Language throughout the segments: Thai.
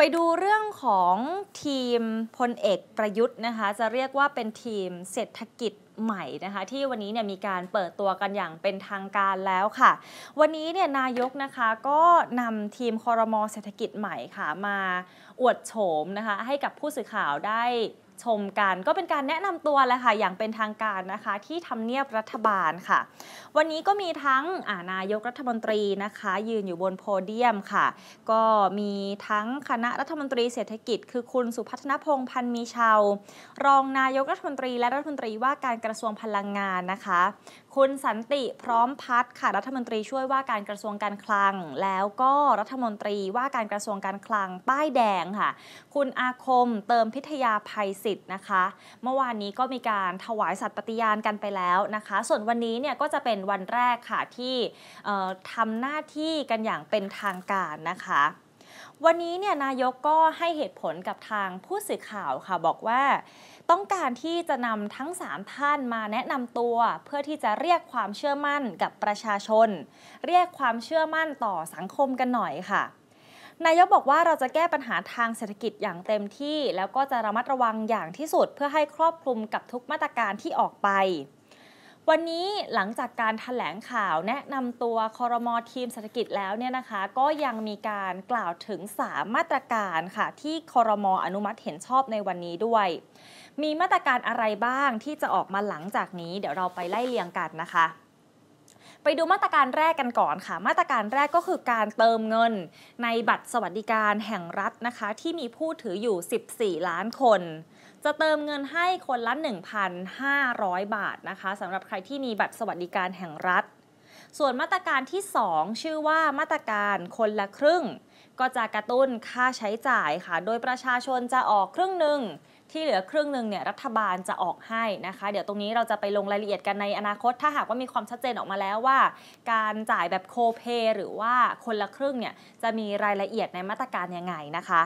ไปดูเรื่องของทีมพลเอกประยุทธ์นะคะ จะเรียกว่าเป็นทีมเศรษฐกิจใหม่นะคะ ที่วันนี้เนี่ยมีการเปิดตัวกันอย่างเป็นทางการแล้วค่ะ วันนี้เนี่ยนายกนะคะก็นำทีมคอรมอเศรษฐกิจใหม่ค่ะ มาอวดโฉมนะคะ ให้กับผู้สื่อข่าวได้ชมกันก็เป็นการแนะนำตัวแหละค่ะอย่างเป็นทางการนะคะที่ทำเนียบรัฐบาลค่ะ วันนี้ก็มีทั้งนายกรัฐมนตรีนะคะ ยืนอยู่บนโพเดียมค่ะ ก็มีทั้งคณะรัฐมนตรีเศรษฐกิจ คือคุณสุพัฒนพงษ์พันมีชาวรองนายกรัฐมนตรีและรัฐมนตรีว่าการกระทรวงพลังงานนะคะคุณสันติพร้อมพัฒน์ค่ะรัฐมนตรีช่วยว่าการกระทรวงการคลัง แล้วก็รัฐมนตรีว่าการกระทรวงการคลังป้ายแดงค่ะ คุณอาคมเติมพิทยาภัยสิทธิ์นะคะ เมื่อวานนี้ก็มีการถวายสัตย์ปฏิญาณกันไปแล้วนะคะ ส่วนวันนี้เนี่ยก็จะเป็นวันแรกค่ะที่ทำหน้าที่กันอย่างเป็นทางการนะคะวันนี้เนี่ยนายกก็ให้เหตุผลกับทางผู้สื่อข่าวค่ะบอกว่า ต้องการที่จะนำทั้ง3ท่านมาแนะนำตัว เพื่อที่จะเรียกความเชื่อมั่นกับประชาชน เรียกความเชื่อมั่นต่อสังคมกันหน่อยค่ะนายกบอกว่าเราจะแก้ปัญหาทางเศรษฐกิจอย่างเต็มที่ แล้วก็จะระมัดระวังอย่างที่สุดเพื่อให้ครอบคลุมกับทุกมาตรการที่ออกไปวันนี้หลังจากการถแถลงข่าวแนะนำตัวคอรมอทีมเศรษฐกิจแล้วเนี่ยนะคะ ก็ยังมีการกล่าวถึง 3 มาตรการค่ะ ที่คอรมออนุมัติเห็นชอบในวันนี้ด้วย มีมาตรการอะไรบ้างที่จะออกมาหลังจากนี้เดี๋ยวเราไปไล่เรียงกันนะคะไปดูมาตรการแรกกันก่อนค่ะ มาตรการแรกก็คือการเติมเงินในบัตรสวัสดิการแห่งรัฐนะคะ ที่มีผู้ถืออยู่ 14 ล้านคน จะเติมเงินให้คนละ 1,500 บาทนะคะสำหรับใครที่มีบัตรสวัสดิการแห่งรัฐ ส่วนมาตรการที่ 2 ชื่อว่ามาตรการคนละครึ่งก็จะกระตุ้นค่าใช้จ่ายค่ะ โดยประชาชนจะออกครึ่งหนึ่ง ที่เหลือครึ่งหนึ่งเนี่ยรัฐบาลจะออกให้นะคะ เดี๋ยวตรงนี้เราจะไปลงรายละเอียดกันในอนาคต ถ้าหากว่ามีความชัดเจนออกมาแล้วว่า การจ่ายแบบโคเปหรือว่าคนละครึ่งเนี่ยจะมีรายละเอียดในมาตรการยังไงนะคะ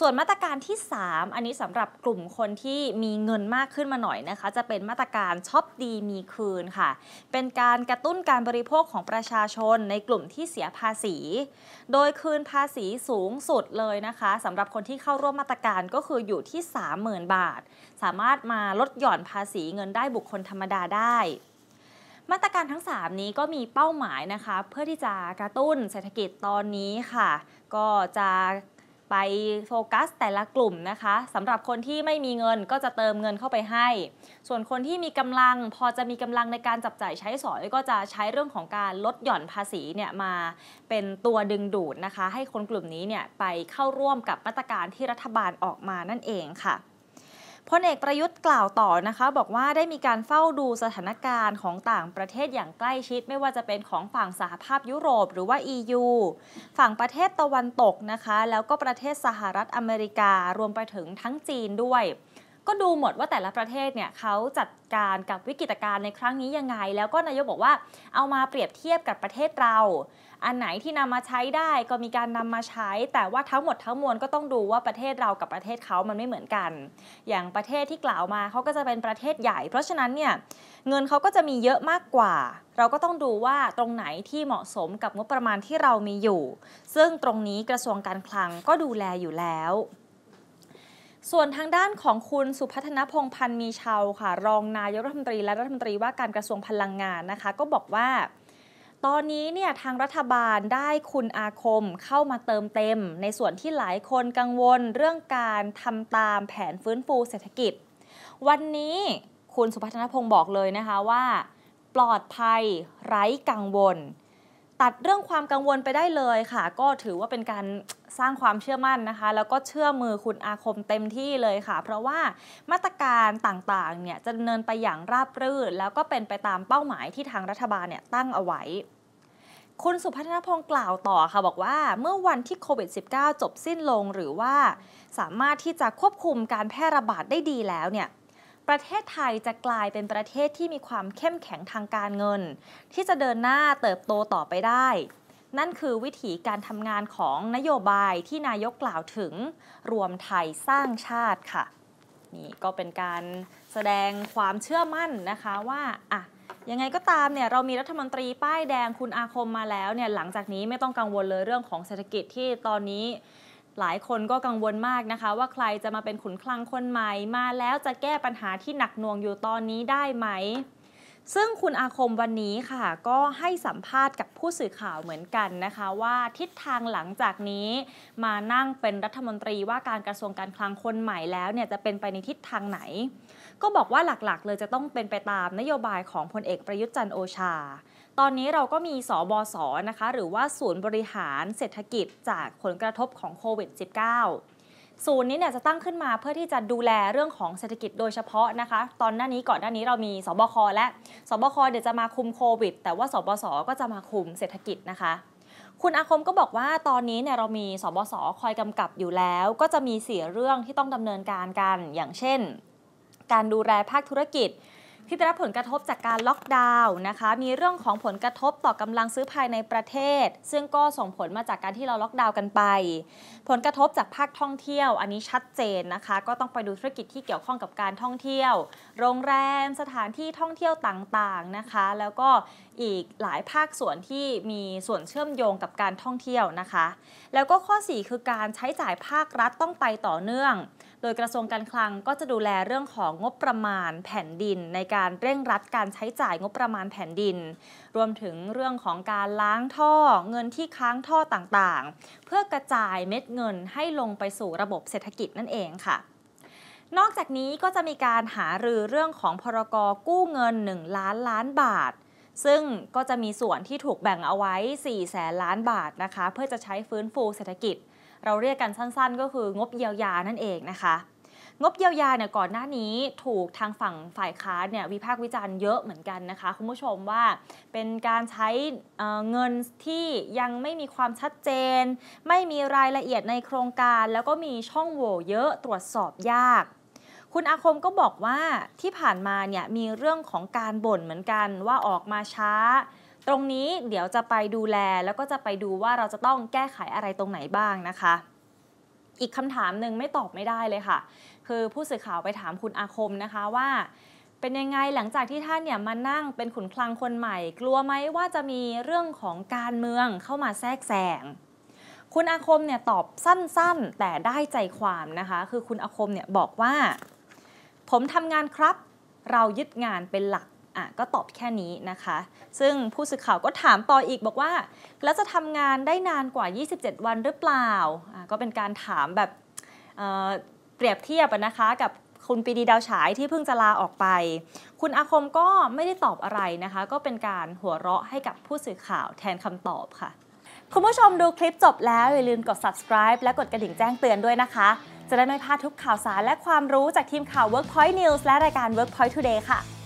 ส่วนมาตรการที่ 3 อันนี้สำหรับกลุ่มคนที่มีเงินมากขึ้นมาหน่อยนะคะ จะเป็นมาตรการช็อปดีมีคืนค่ะ เป็นการกระตุ้นการบริโภคของประชาชน ในกลุ่มที่เสียภาษี โดยคืนภาษีสูงสุดเลยนะคะ สำหรับคนที่เข้าร่วมมาตรการก็คืออยู่ที่ 30,000บาทสามารถมาลดหย่อนภาษีเงินได้บุคคลธรรมดาได้ มาตรการทั้ง 3 นี้ก็มีเป้าหมายนะคะเพื่อที่จะกระตุ้นเศรษฐกิจตอนนี้ค่ะ ก็จะไปโฟกัสแต่ละกลุ่มนะคะสำหรับคนที่ไม่มีเงินก็จะเติมเงินเข้าไปให้ ส่วนคนที่มีกำลังพอจะมีกำลังในการจับจ่ายใช้สอยก็จะใช้เรื่องของการลดหย่อนภาษีเนี่ยมาเป็นตัวดึงดูดนะคะ ให้คนกลุ่มนี้เนี่ยไปเข้าร่วมกับมาตรการที่รัฐบาลออกมานั่นเองค่ะพลเอกประยุทธ์กล่าวต่อนะคะ บอกว่าได้มีการเฝ้าดูสถานการณ์ของต่างประเทศอย่างใกล้ชิดไม่ว่าจะเป็นของฝั่งสหภาพยุโรป หรือว่า EU ฝั่งประเทศตะวันตกนะคะ แล้วก็ประเทศสหรัฐอเมริการวมไปถึงทั้งจีนด้วยก็ดูหมดว่าแต่ละประเทศเนี่ยเขาจัดการกับวิกฤตการณ์ในครั้งนี้ยังไง แล้วก็นายกบอกว่าเอามาเปรียบเทียบกับประเทศเรา อันไหนที่นำมาใช้ได้ก็มีการนำมาใช้แต่ว่าทั้งหมดทั้งมวลก็ต้องดูว่าประเทศเรากับประเทศเขามันไม่เหมือนกัน อย่างประเทศที่กล่าวมาเขาก็จะเป็นประเทศใหญ่ เพราะฉะนั้นเนี่ยเงินเขาก็จะมีเยอะมากกว่า เราก็ต้องดูว่าตรงไหนที่เหมาะสมกับงบประมาณที่เรามีอยู่ ซึ่งตรงนี้กระทรวงการคลังก็ดูแลอยู่แล้วส่วนทางด้านของคุณสุพัฒนพงพันธ์มีชาวค่ะ รองนายกรัฐมนตรีและรัฐมนตรีว่าการกระทรวงพลังงานนะคะก็บอกว่าตอนนี้เนี่ยทางรัฐบาลได้คุณอาคมเข้ามาเติมเต็ม ในส่วนที่หลายคนกังวลเรื่องการทำตามแผนฟื้นฟูเศรษฐกิจ วันนี้คุณสุพัฒนพงศ์บอกเลยนะคะว่า ปลอดภัยไร้กังวล ตัดเรื่องความกังวลไปได้เลยค่ะ ก็ถือว่าเป็นการสร้างความเชื่อมั่นนะคะ แล้วก็เชื่อมือคุณอาคมเต็มที่เลยค่ะ เพราะว่ามาตรการต่างๆเนี่ยจะดำเนินไปอย่างราบรื่น แล้วก็เป็นไปตามเป้าหมายที่ทางรัฐบาลเนี่ยตั้งเอาไว้ คุณสุพัฒนพงศ์กล่าวต่อค่ะบอกว่าเมื่อวันที่โควิด -19 จบสิ้นลงหรือว่าสามารถที่จะควบคุมการแพร่ระบาดได้ดีแล้วเนี่ยประเทศไทยจะกลายเป็นประเทศที่มีความเข้มแข็งทางการเงิน ที่จะเดินหน้าเติบโตต่อไปได้นั่นคือวิถีการทำงานของนโยบายที่นายกกล่าวถึงรวมไทยสร้างชาติค่ะนี่ก็เป็นการแสดงความเชื่อมั่นนะคะว่าอ่ะยังไงก็ตามเนี่ยเรามีรัฐมนตรีป้ายแดงคุณอาคมมาแล้วเนี่ยหลังจากนี้ไม่ต้องกังวลเลยเรื่องของเศรษฐกิจที่ตอนนี้หลายคนก็กังวลมากนะคะ ว่าใครจะมาเป็นขุนคลังคนใหม่มาแล้วจะแก้ปัญหาที่หนักหน่วงอยู่ตอนนี้ได้ไหมซึ่งคุณอาคมวันนี้ค่ะก็ให้สัมภาษณ์กับผู้สื่อข่าวเหมือนกันนะคะ ว่าทิศทางหลังจากนี้มานั่งเป็นรัฐมนตรีว่าการกระทรวงการคลังคนใหม่แล้วเนี่ยจะเป็นไปในทิศทางไหน ก็บอกว่าหลักๆเลยจะต้องเป็นไปตามนโยบายของพลเอกประยุทธ์จันโอชา ตอนนี้เราก็มีสบศนะคะหรือว่าศูนย์บริหารเศรษฐกิจจากผลกระทบของโควิด -19 ศูนย์นี้เนี่ย จะตั้งขึ้นมาเพื่อที่จะดูแลเรื่องของเศรษฐกิจโดยเฉพาะนะคะ ตอนหน้านี้ก่อนหน้านี้เรามีสบคและสบคเดี๋ยวจะมาคุมโควิดแต่ว่าสบสก็จะมาคุมเศรษฐกิจนะคะ คุณอาคมก็บอกว่าตอนนี้เนี่ยเรามีสบสคอยกำกับอยู่แล้ว ก็จะมีเสี่เรื่องที่ต้องดำเนินการกันอย่างเช่น การดูแลภาคธุรกิจที่ได้รับผลกระทบจากการล็อกดาวน์นะคะ มีเรื่องของผลกระทบต่อกำลังซื้อภายในประเทศ ซึ่งก็ส่งผลมาจากการที่เราล็อกดาวน์กันไป ผลกระทบจากภาคท่องเที่ยว อันนี้ชัดเจนนะคะ ก็ต้องไปดูธุรกิจที่เกี่ยวข้องกับการท่องเที่ยว โรงแรม สถานที่ท่องเที่ยวต่างๆนะคะ แล้วก็อีกหลายภาคส่วนที่มีส่วนเชื่อมโยงกับการท่องเที่ยวนะคะ แล้วก็ข้อ4คือการใช้จ่ายภาครัฐต้องไปต่อเนื่องดยกระทรวงการคลังก็จะดูแลเรื่องของงบประมาณแผ่นดินในการเร่งรัดการใช้จ่ายงบประมาณแผ่นดิน รวมถึงเรื่องของการล้างท่อเงินที่ค้างท่อต่างๆ เพื่อกระจายเม็ดเงินให้ลงไปสู่ระบบเศรษฐกิจนั่นเองค่ะ นอกจากนี้ก็จะมีการหารือเรื่องของพรกกู้เงิน 1 ล้านล้านบาท ซึ่งก็จะมีส่วนที่ถูกแบ่งเอาไว้4แสนล้านบาทนะคะเพื่อจะใช้ฟื้นฟูเศรษฐกิจเราเรียกกันสั้นๆ ก็คืองบเยียวยานั่นเองนะคะ งบเยียวยาเนี่ยก่อนหน้านี้ถูกทางฝั่งฝ่ายค้านเนี่ยวิพากษ์วิจารณ์เยอะเหมือนกันนะคะคุณผู้ชมว่าเป็นการใช้เงินที่ยังไม่มีความชัดเจน ไม่มีรายละเอียดในโครงการ แล้วก็มีช่องโหว่เยอะตรวจสอบยาก คุณอาคมก็บอกว่าที่ผ่านมาเนี่ยมีเรื่องของการบ่นเหมือนกันว่าออกมาช้าตรงนี้เดี๋ยวจะไปดูแลแล้วก็จะไปดูว่าเราจะต้องแก้ไขอะไรตรงไหนบ้างนะคะ อีกคำถามหนึ่งไม่ตอบไม่ได้เลยค่ะ คือผู้สื่อข่าวไปถามคุณอาคมนะคะว่า เป็นยังไงหลังจากที่ท่านเนี่ยมานั่งเป็นขุนคลังคนใหม่ กลัวไหมว่าจะมีเรื่องของการเมืองเข้ามาแทรกแซง คุณอาคมเนี่ยตอบสั้นๆ แต่ได้ใจความนะคะ คือคุณอาคมเนี่ยบอกว่า ผมทำงานครับ เรายึดงานเป็นหลักอ่ะก็ตอบแค่นี้นะคะ ซึ่งผู้สื่อข่าวก็ถามต่ออีกบอกว่า แล้วจะทำงานได้นานกว่า 27 วันหรือเปล่าอ่ะก็เป็นการถามแบบเเปรียบเทียบนะคะ กับคุณปีดีดาวฉายที่เพิ่งจะลาออกไป คุณอาคมก็ไม่ได้ตอบอะไรนะคะ ก็เป็นการหัวเราะให้กับผู้สื่อข่าวแทนคำตอบค่ะ คุณผู้ชมดูคลิปจบแล้ว อย่าลืมกด subscribe และกดกระดิ่งแจ้งเตือนด้วยนะคะ จะได้ไม่พลาดทุกข่าวสารและความรู้จากทีมข่าว Workpoint News และรายการ Workpoint Today ค่ะ